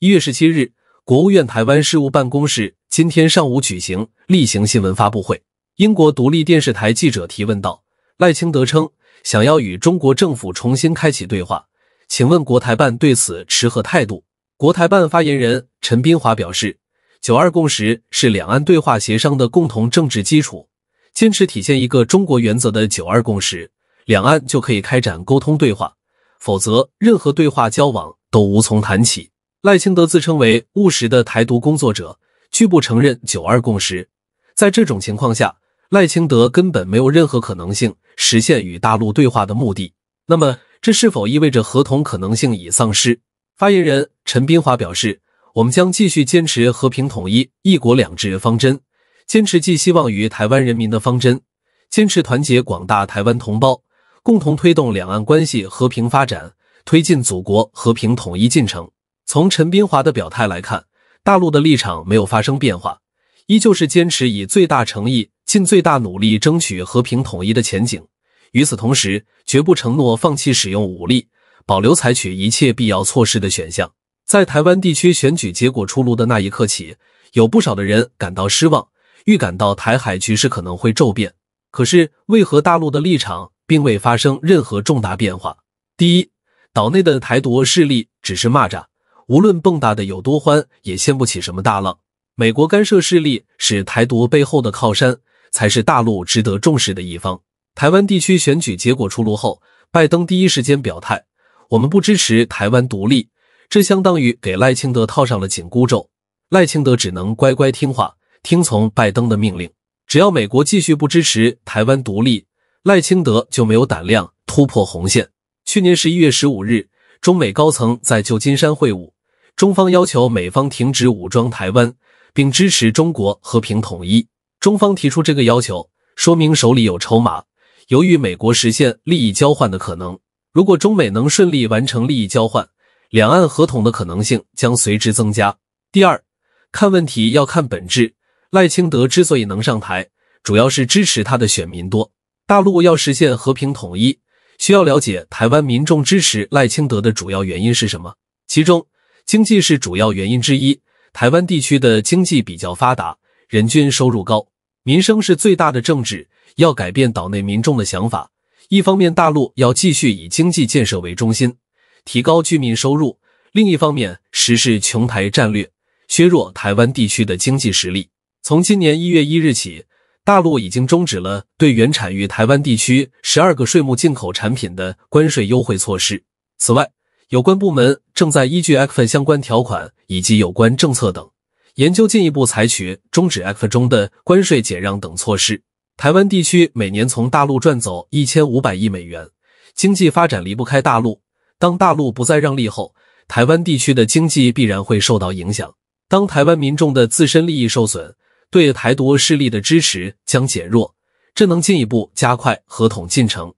一月十七日，国务院台湾事务办公室今天上午举行例行新闻发布会。英国独立电视台记者提问道：“赖清德称想要与中国政府重新开启对话，请问国台办对此持何态度？”国台办发言人陈斌华表示：“九二共识是两岸对话协商的共同政治基础，坚持体现一个中国原则的九二共识，两岸就可以开展沟通对话，否则任何对话交往都无从谈起。”赖清德自称为务实的台独工作者，拒不承认“九二共识”。在这种情况下，赖清德根本没有任何可能性实现与大陆对话的目的。那么，这是否意味着合同可能性已丧失？发言人陈斌华表示：“我们将继续坚持和平统一、一国两制方针，坚持寄希望于台湾人民的方针，坚持团结广大台湾同胞，共同推动两岸关系和平发展，推进祖国和平统一进程。”从陈斌华的表态来看，大陆的立场没有发生变化，依旧是坚持以最大诚意、尽最大努力争取和平统一的前景。与此同时，绝不承诺放弃使用武力，保留采取一切必要措施的选项。在台湾地区选举结果出炉的那一刻起，有不少的人感到失望，预感到台海局势可能会骤变。可是，为何大陆的立场并未发生任何重大变化？第一，岛内的台独势力只是蚂蚱。无论蹦跶的有多欢，也掀不起什么大浪。美国干涉势力是台独背后的靠山，才是大陆值得重视的一方。台湾地区选举结果出炉后，拜登第一时间表态：“我们不支持台湾独立。”这相当于给赖清德套上了紧箍咒，赖清德只能乖乖听话，听从拜登的命令。只要美国继续不支持台湾独立，赖清德就没有胆量突破红线。去年十一月十五日，中美高层在旧金山会晤。中方要求美方停止武装台湾，并支持中国和平统一。中方提出这个要求，说明手里有筹码。由于美国实现利益交换的可能，如果中美能顺利完成利益交换，两岸合同的可能性将随之增加。第二，看问题要看本质。赖清德之所以能上台，主要是支持他的选民多。大陆要实现和平统一，需要了解台湾民众支持赖清德的主要原因是什么。其中，经济是主要原因之一。台湾地区的经济比较发达，人均收入高，民生是最大的政治。要改变岛内民众的想法，一方面大陆要继续以经济建设为中心，提高居民收入；另一方面实施“穷台”战略，削弱台湾地区的经济实力。从今年一月一日起，大陆已经终止了对原产于台湾地区十二个税目进口产品的关税优惠措施。此外，有关部门正在依据《X》相关条款以及有关政策等，研究进一步采取终止《X》中的关税减让等措施。台湾地区每年从大陆赚走一千五百亿美元，经济发展离不开大陆。当大陆不再让利后，台湾地区的经济必然会受到影响。当台湾民众的自身利益受损，对台独势力的支持将减弱，这能进一步加快合同进程。